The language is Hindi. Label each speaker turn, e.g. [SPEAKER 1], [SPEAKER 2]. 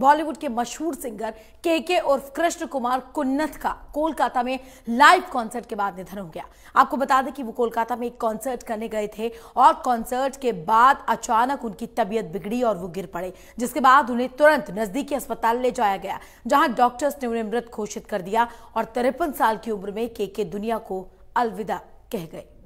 [SPEAKER 1] बॉलीवुड के मशहूर सिंगर के के और कृष्ण कुमार कुन्नथ का कोलकाता में लाइव कॉन्सर्ट के बाद निधन हो गया आपको बता दें कि वो कोलकाता में एक कॉन्सर्ट करने गए थे और कॉन्सर्ट के बाद अचानक उनकी तबीयत बिगड़ी और वो गिर पड़े जिसके बाद उन्हें तुरंत नजदीकी अस्पताल ले जाया गया जहां डॉक्टर्स ने उन्हें मृत घोषित कर दिया और तिरपन साल की उम्र में के के दुनिया को अलविदा कह गए